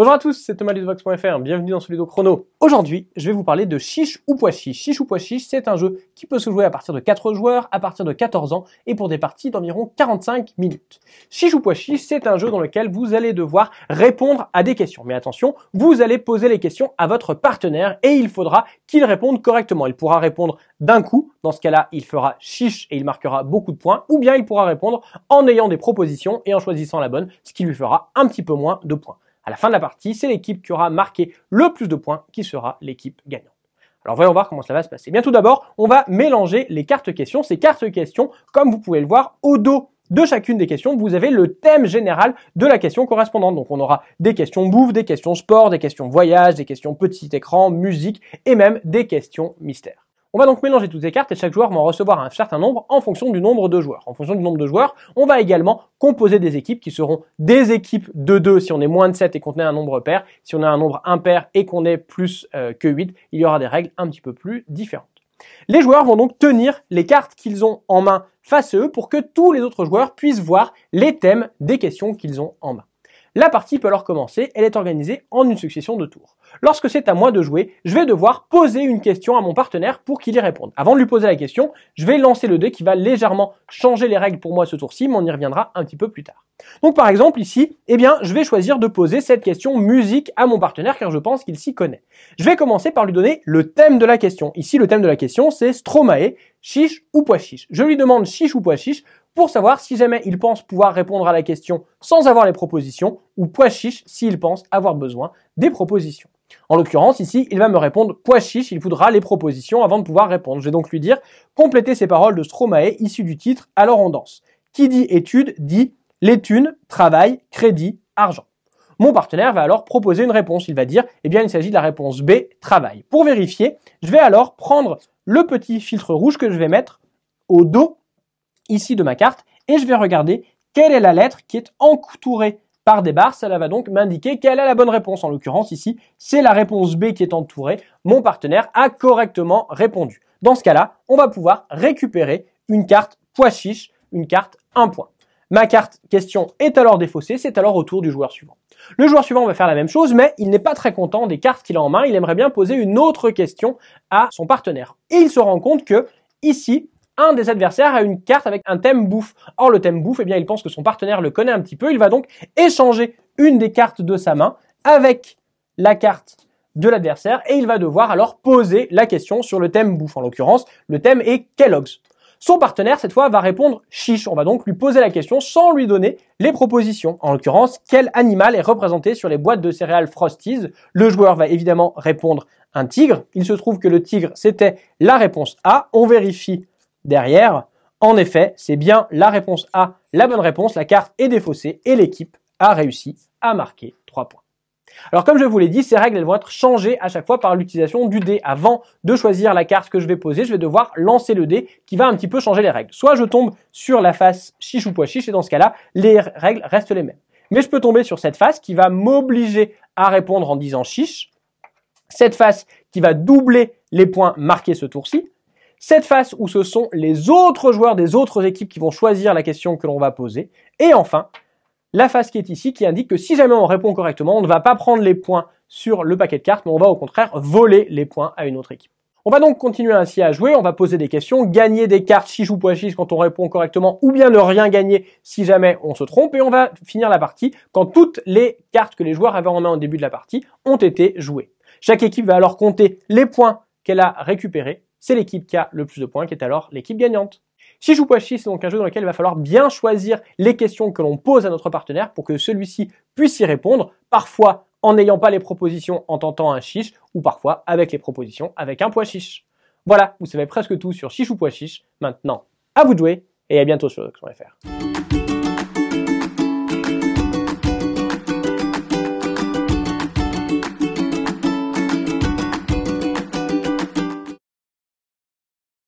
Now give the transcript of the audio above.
Bonjour à tous, c'est Thomas bienvenue dans ce Chrono. Aujourd'hui, je vais vous parler de Chiche ou Pois Chiche. ou Pois c'est un jeu qui peut se jouer à partir de 4 joueurs, à partir de 14 ans et pour des parties d'environ 45 minutes. Chiche ou Pois c'est un jeu dans lequel vous allez devoir répondre à des questions. Mais attention, vous allez poser les questions à votre partenaire et il faudra qu'il réponde correctement. Il pourra répondre d'un coup, dans ce cas-là, il fera chiche et il marquera beaucoup de points, ou bien il pourra répondre en ayant des propositions et en choisissant la bonne, ce qui lui fera un petit peu moins de points. À la fin de la partie, c'est l'équipe qui aura marqué le plus de points qui sera l'équipe gagnante. Alors voyons voir comment cela va se passer. Eh bien tout d'abord, on va mélanger les cartes questions. Ces cartes questions, comme vous pouvez le voir, au dos de chacune des questions, vous avez le thème général de la question correspondante. Donc on aura des questions bouffe, des questions sport, des questions voyage, des questions petit écran, musique et même des questions mystères. On va donc mélanger toutes ces cartes et chaque joueur va en recevoir un certain nombre en fonction du nombre de joueurs. En fonction du nombre de joueurs, on va également composer des équipes qui seront des équipes de 2 si on est moins de 7 et qu'on est un nombre pair. Si on a un nombre impair et qu'on est plus euh, que 8, il y aura des règles un petit peu plus différentes. Les joueurs vont donc tenir les cartes qu'ils ont en main face à eux pour que tous les autres joueurs puissent voir les thèmes des questions qu'ils ont en main. La partie peut alors commencer, elle est organisée en une succession de tours. Lorsque c'est à moi de jouer, je vais devoir poser une question à mon partenaire pour qu'il y réponde. Avant de lui poser la question, je vais lancer le dé qui va légèrement changer les règles pour moi ce tour-ci, mais on y reviendra un petit peu plus tard. Donc par exemple ici, eh bien, je vais choisir de poser cette question musique à mon partenaire car je pense qu'il s'y connaît. Je vais commencer par lui donner le thème de la question. Ici, le thème de la question, c'est Stromae, chiche ou pois Je lui demande chiche ou pois pour savoir si jamais il pense pouvoir répondre à la question sans avoir les propositions ou pois chiche s'il pense avoir besoin des propositions. En l'occurrence, ici, il va me répondre pois chiche, il voudra les propositions avant de pouvoir répondre. Je vais donc lui dire compléter ces paroles de Stromae issues du titre Alors on danse. Qui dit étude dit les travail, crédit, argent. Mon partenaire va alors proposer une réponse. Il va dire, eh bien, il s'agit de la réponse B, travail. Pour vérifier, je vais alors prendre le petit filtre rouge que je vais mettre au dos ici de ma carte et je vais regarder quelle est la lettre qui est entourée par des barres. Cela va donc m'indiquer quelle est la bonne réponse. En l'occurrence, ici, c'est la réponse B qui est entourée. Mon partenaire a correctement répondu. Dans ce cas-là, on va pouvoir récupérer une carte pois chiche, une carte 1 un point. Ma carte question est alors défaussée, c'est alors au tour du joueur suivant. Le joueur suivant va faire la même chose, mais il n'est pas très content des cartes qu'il a en main, il aimerait bien poser une autre question à son partenaire. Et il se rend compte que, ici, un des adversaires a une carte avec un thème bouffe. Or, le thème bouffe, eh bien, il pense que son partenaire le connaît un petit peu. Il va donc échanger une des cartes de sa main avec la carte de l'adversaire et il va devoir alors poser la question sur le thème bouffe. En l'occurrence, le thème est Kellogg's. Son partenaire, cette fois, va répondre chiche. On va donc lui poser la question sans lui donner les propositions. En l'occurrence, quel animal est représenté sur les boîtes de céréales Frosties Le joueur va évidemment répondre un tigre. Il se trouve que le tigre, c'était la réponse A. On vérifie derrière. En effet, c'est bien la réponse A, la bonne réponse, la carte est défaussée et l'équipe a réussi à marquer 3 points. Alors comme je vous l'ai dit, ces règles elles vont être changées à chaque fois par l'utilisation du dé. Avant de choisir la carte que je vais poser, je vais devoir lancer le dé qui va un petit peu changer les règles. Soit je tombe sur la face chiche ou pois chiche et dans ce cas-là, les règles restent les mêmes. Mais je peux tomber sur cette face qui va m'obliger à répondre en disant chiche. Cette face qui va doubler les points marqués ce tour-ci cette face où ce sont les autres joueurs des autres équipes qui vont choisir la question que l'on va poser, et enfin, la face qui est ici qui indique que si jamais on répond correctement, on ne va pas prendre les points sur le paquet de cartes, mais on va au contraire voler les points à une autre équipe. On va donc continuer ainsi à jouer, on va poser des questions, gagner des cartes je joue pois quand on répond correctement, ou bien ne rien gagner si jamais on se trompe, et on va finir la partie quand toutes les cartes que les joueurs avaient en main au début de la partie ont été jouées. Chaque équipe va alors compter les points qu'elle a récupérés c'est l'équipe qui a le plus de points qui est alors l'équipe gagnante. Chichoupachi, c'est donc un jeu dans lequel il va falloir bien choisir les questions que l'on pose à notre partenaire pour que celui-ci puisse y répondre, parfois en n'ayant pas les propositions en tentant un chiche, ou parfois avec les propositions avec un pois chiche. Voilà, vous savez presque tout sur Chiche ou Pois Maintenant, à vous de jouer et à bientôt sur Docs.fr.